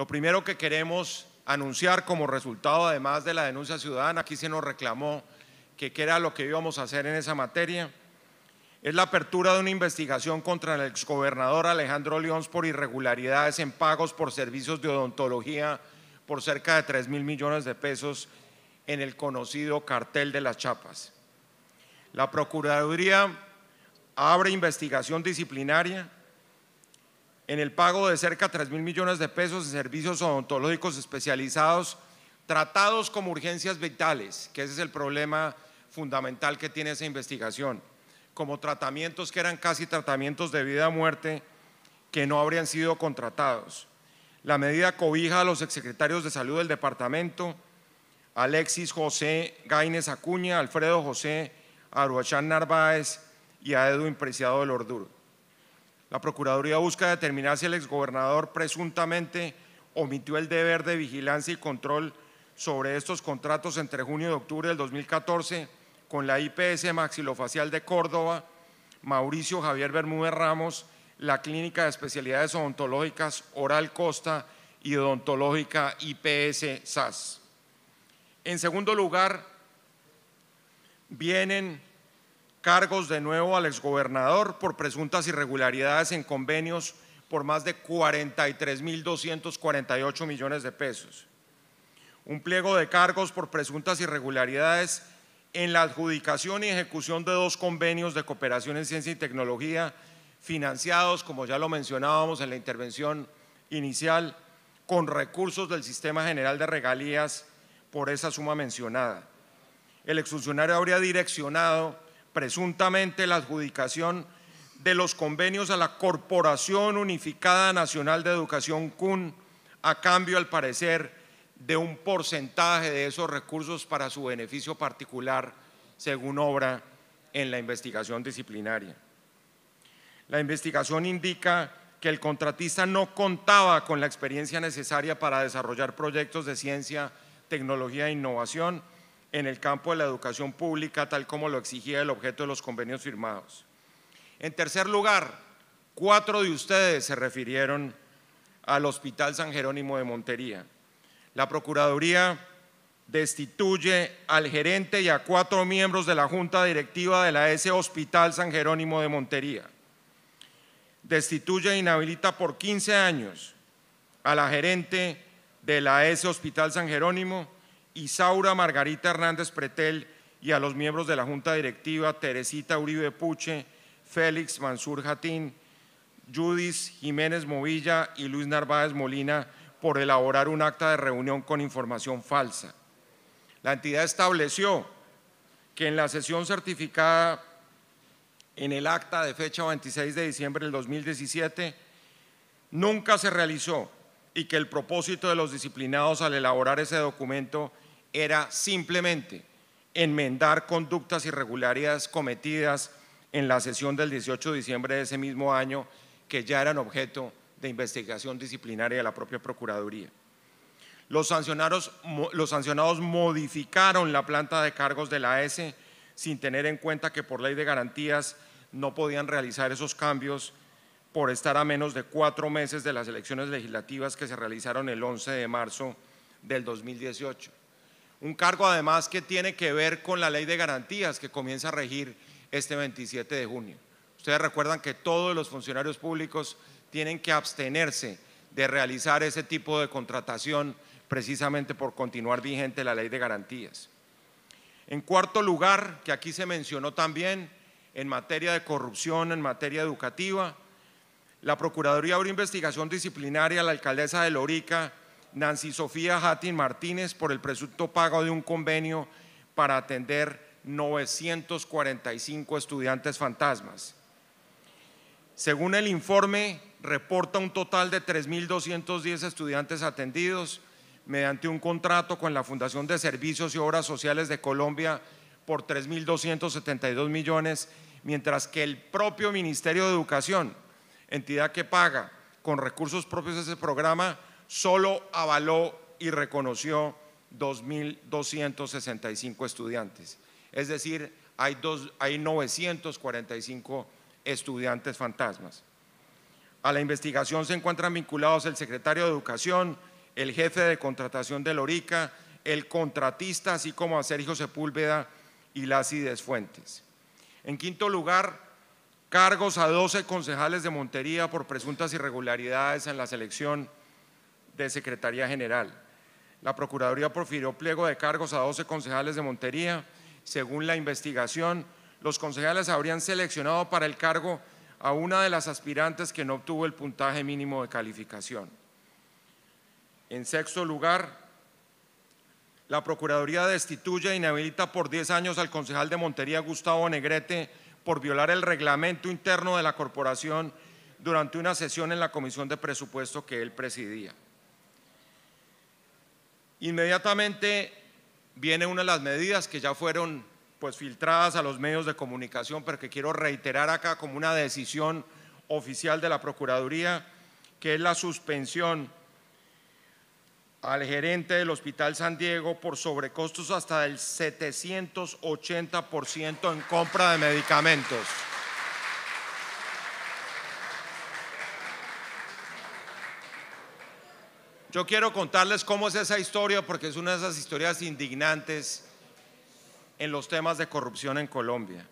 Lo primero que queremos anunciar como resultado, además de la denuncia ciudadana, aquí se nos reclamó que qué era lo que íbamos a hacer en esa materia, es la apertura de una investigación contra el exgobernador Alejandro León por irregularidades en pagos por servicios de odontología por cerca de 3 mil millones de pesos en el conocido cartel de las chapas. La Procuraduría abre investigación disciplinaria en el pago de cerca de 3 mil millones de pesos en servicios odontológicos especializados tratados como urgencias vitales, que ese es el problema fundamental que tiene esa investigación, como tratamientos que eran casi tratamientos de vida o muerte que no habrían sido contratados. La medida cobija a los exsecretarios de salud del departamento, Alexis José Gaines Acuña, Alfredo José Aruachán Narváez y a Edwin Preciado del Orduro. La Procuraduría busca determinar si el exgobernador presuntamente omitió el deber de vigilancia y control sobre estos contratos entre junio y octubre del 2014 con la IPS Maxilofacial de Córdoba, Mauricio Javier Bermúdez Ramos, la Clínica de Especialidades Odontológicas Oral Costa y Odontológica IPS SAS. En segundo lugar, vienen cargos de nuevo al exgobernador por presuntas irregularidades en convenios por más de 43.248 millones de pesos. Un pliego de cargos por presuntas irregularidades en la adjudicación y ejecución de dos convenios de cooperación en ciencia y tecnología financiados, como ya lo mencionábamos en la intervención inicial, con recursos del Sistema General de Regalías por esa suma mencionada. El exfuncionario habría direccionado presuntamente la adjudicación de los convenios a la Corporación Unificada Nacional de Educación CUN a cambio, al parecer, de un porcentaje de esos recursos para su beneficio particular, según obra en la investigación disciplinaria. La investigación indica que el contratista no contaba con la experiencia necesaria para desarrollar proyectos de ciencia, tecnología e innovación, en el campo de la educación pública, tal como lo exigía el objeto de los convenios firmados. En tercer lugar, cuatro de ustedes se refirieron al Hospital San Jerónimo de Montería. La Procuraduría destituye al gerente y a cuatro miembros de la Junta Directiva de la S Hospital San Jerónimo de Montería. Destituye e inhabilita por 15 años a la gerente de la S Hospital San Jerónimo Isaura Margarita Hernández Pretel y a los miembros de la Junta Directiva, Teresita Uribe Puche, Félix Mansur Jatín, Judith Jiménez Movilla y Luis Narváez Molina por elaborar un acta de reunión con información falsa. La entidad estableció que en la sesión certificada en el acta de fecha 26 de diciembre del 2017 nunca se realizó y que el propósito de los disciplinados al elaborar ese documento era simplemente enmendar conductas irregulares cometidas en la sesión del 18 de diciembre de ese mismo año que ya eran objeto de investigación disciplinaria de la propia Procuraduría. Los sancionados, modificaron la planta de cargos de la S, sin tener en cuenta que por ley de garantías no podían realizar esos cambios por estar a menos de cuatro meses de las elecciones legislativas que se realizaron el 11 de marzo del 2018. Un cargo además que tiene que ver con la ley de garantías que comienza a regir este 27 de junio. Ustedes recuerdan que todos los funcionarios públicos tienen que abstenerse de realizar ese tipo de contratación precisamente por continuar vigente la ley de garantías. En cuarto lugar, que aquí se mencionó también, en materia de corrupción, en materia educativa, la Procuraduría abrió investigación disciplinaria a la alcaldesa de Lorica Nancy Sofía Hattin Martínez por el presunto pago de un convenio para atender 945 estudiantes fantasmas. Según el informe, reporta un total de 3.210 estudiantes atendidos mediante un contrato con la Fundación de Servicios y Obras Sociales de Colombia por 3.272 millones, mientras que el propio Ministerio de Educación, entidad que paga con recursos propios ese programa, solo avaló y reconoció 2.265 estudiantes. Es decir, hay, hay 945 estudiantes fantasmas. A la investigación se encuentran vinculados el secretario de Educación, el jefe de contratación de Lorica, el contratista, así como a Sergio Sepúlveda y Lacides Fuentes. En quinto lugar, cargos a 12 concejales de Montería por presuntas irregularidades en la selección de Secretaría General. La Procuraduría profirió pliego de cargos a 12 concejales de Montería. Según la investigación, los concejales habrían seleccionado para el cargo a una de las aspirantes que no obtuvo el puntaje mínimo de calificación. En sexto lugar, la Procuraduría destituye e inhabilita por 10 años al concejal de Montería, Gustavo Negrete, por violar el reglamento interno de la corporación durante una sesión en la Comisión de Presupuesto que él presidía. Inmediatamente viene una de las medidas que ya fueron pues filtradas a los medios de comunicación, pero que quiero reiterar acá como una decisión oficial de la Procuraduría, que es la suspensión al gerente del Hospital San Diego por sobrecostos hasta del 780% en compra de medicamentos. Yo quiero contarles cómo es esa historia porque es una de esas historias indignantes en los temas de corrupción en Colombia.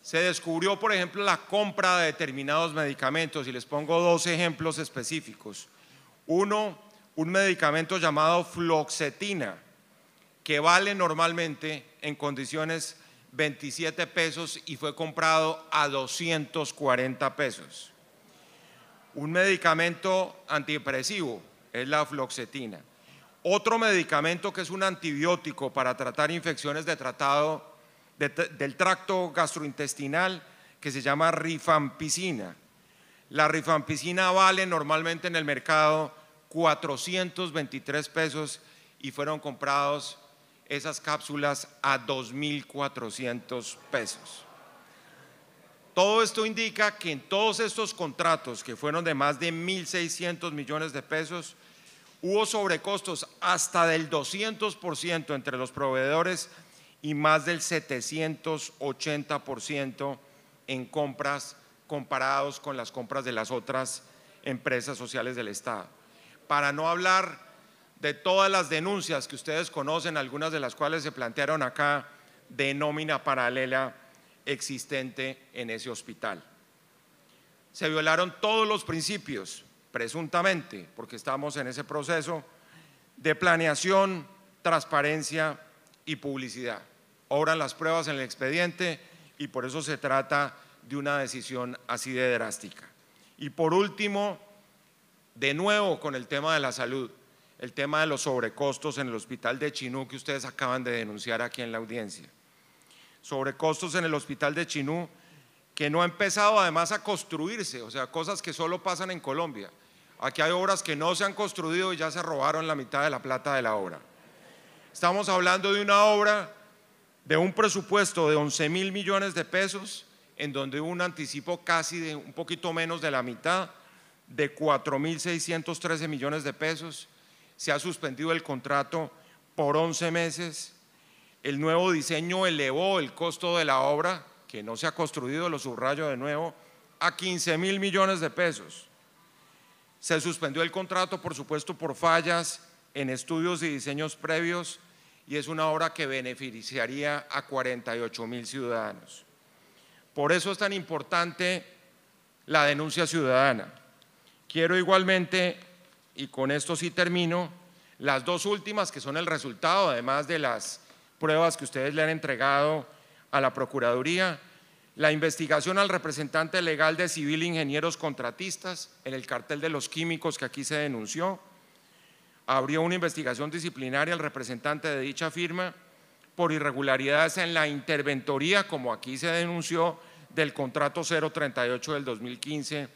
Se descubrió, por ejemplo, la compra de determinados medicamentos y les pongo dos ejemplos específicos. Uno, un medicamento llamado floxetina, que vale normalmente en condiciones 27 pesos y fue comprado a 240 pesos. Un medicamento antidepresivo es la floxetina. Otro medicamento que es un antibiótico para tratar infecciones de tratado del tracto gastrointestinal que se llama rifampicina. La rifampicina vale normalmente en el mercado 423 pesos y fueron comprados esas cápsulas a 2.400 pesos. Todo esto indica que en todos estos contratos que fueron de más de 1.600 millones de pesos, Hubo sobrecostos hasta del 200% entre los proveedores y más del 780% en compras comparados con las compras de las otras empresas sociales del Estado. Para no hablar de todas las denuncias que ustedes conocen, algunas de las cuales se plantearon acá, de nómina paralela existente en ese hospital. Se violaron todos los principios presuntamente, porque estamos en ese proceso de planeación, transparencia y publicidad. Obran las pruebas en el expediente y por eso se trata de una decisión así de drástica. Y por último, de nuevo con el tema de la salud, el tema de los sobrecostos en el hospital de Chinú que ustedes acaban de denunciar aquí en la audiencia. Sobrecostos en el hospital de Chinú que no ha empezado además a construirse, o sea, cosas que solo pasan en Colombia. Aquí hay obras que no se han construido y ya se robaron la mitad de la plata de la obra. Estamos hablando de una obra de un presupuesto de 11 mil millones de pesos, en donde hubo un anticipo casi de un poquito menos de la mitad, de mil 4.613 millones de pesos. Se ha suspendido el contrato por 11 meses. El nuevo diseño elevó el costo de la obra que no se ha construido, lo subrayo de nuevo, a 15 mil millones de pesos. Se suspendió el contrato, por supuesto, por fallas en estudios y diseños previos y es una obra que beneficiaría a 48 mil ciudadanos. Por eso es tan importante la denuncia ciudadana. Quiero igualmente, y con esto sí termino, las dos últimas que son el resultado, además de las pruebas que ustedes le han entregado a la Procuraduría, la investigación al representante legal de Civil Ingenieros Contratistas en el cartel de los químicos que aquí se denunció, abrió una investigación disciplinaria al representante de dicha firma por irregularidades en la interventoría, como aquí se denunció, del contrato 038 del 2015,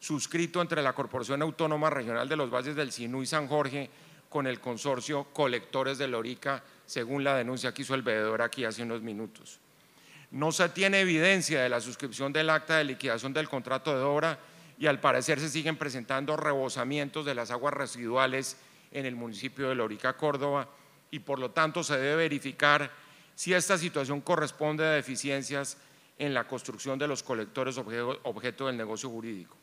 suscrito entre la Corporación Autónoma Regional de los Valles del Sinú y San Jorge con el consorcio Colectores de Lorica, según la denuncia que hizo el veedor aquí hace unos minutos no se tiene evidencia de la suscripción del acta de liquidación del contrato de obra y al parecer se siguen presentando rebosamientos de las aguas residuales en el municipio de Lorica, Córdoba, y por lo tanto se debe verificar si esta situación corresponde a deficiencias en la construcción de los colectores objeto del negocio jurídico.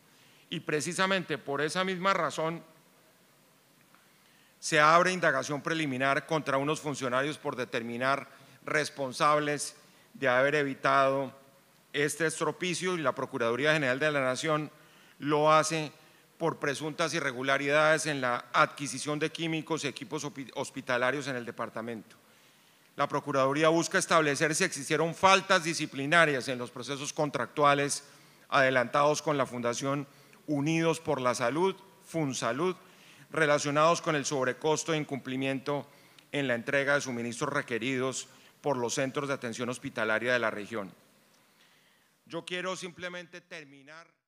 Y precisamente por esa misma razón se abre indagación preliminar contra unos funcionarios por determinar responsables de haber evitado este estropicio y la Procuraduría General de la Nación lo hace por presuntas irregularidades en la adquisición de químicos y equipos hospitalarios en el departamento. La Procuraduría busca establecer si existieron faltas disciplinarias en los procesos contractuales adelantados con la Fundación Unidos por la Salud, FunSalud, relacionados con el sobrecosto e incumplimiento en la entrega de suministros requeridos por los centros de atención hospitalaria de la región. Yo quiero simplemente terminar.